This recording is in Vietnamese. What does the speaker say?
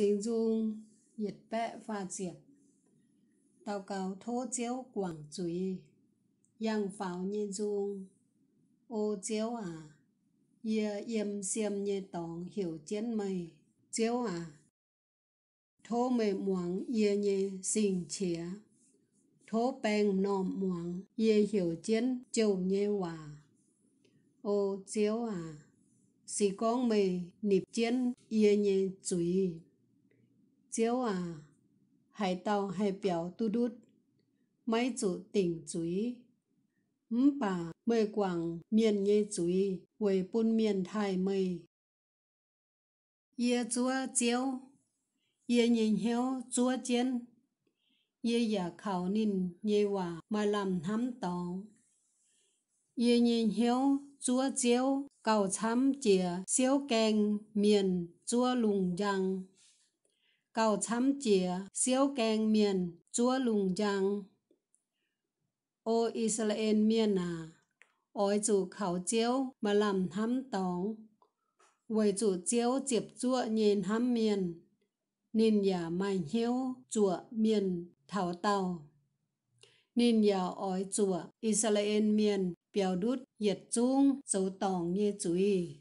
形容日本发展，到高土州广水，养 vào như dung ô chiếu à ye yếm xiêm như tòng hiểu chiến mày chiếu à thố mày muang ye như sinh chía thố bèn nòm muang ye hiểu chiến châu như hòa ô chiếu à si con mày nịp chiến ye như chùi chiếu à hải tàu hải biểu tu đút mấy chủ tỉnh chú ý bà mười quảng miền nhê chú ý quầy bún miền thai mây ye chúa chiếu ye nhìn hiếu chúa chiến ye giả khảo nín ye hòa mà làm thám tòng ye nhìn hiếu chúa chiếu cầu chăm chìa xíu kèn miền chúa lùng rằng cầu chấm chìa siêu kèng miền chúa lùng giang ô Israel miền à ôi chủ khảo chiếu mà làm hắm tóng với chủ chiếu chiệp chúa nhìn hắm miền nên nhà mày hiếu chúa miền thảo tàu nên nhà ôi chúa Israel miền biểu đút nhiệt chung dấu tòng như chú ý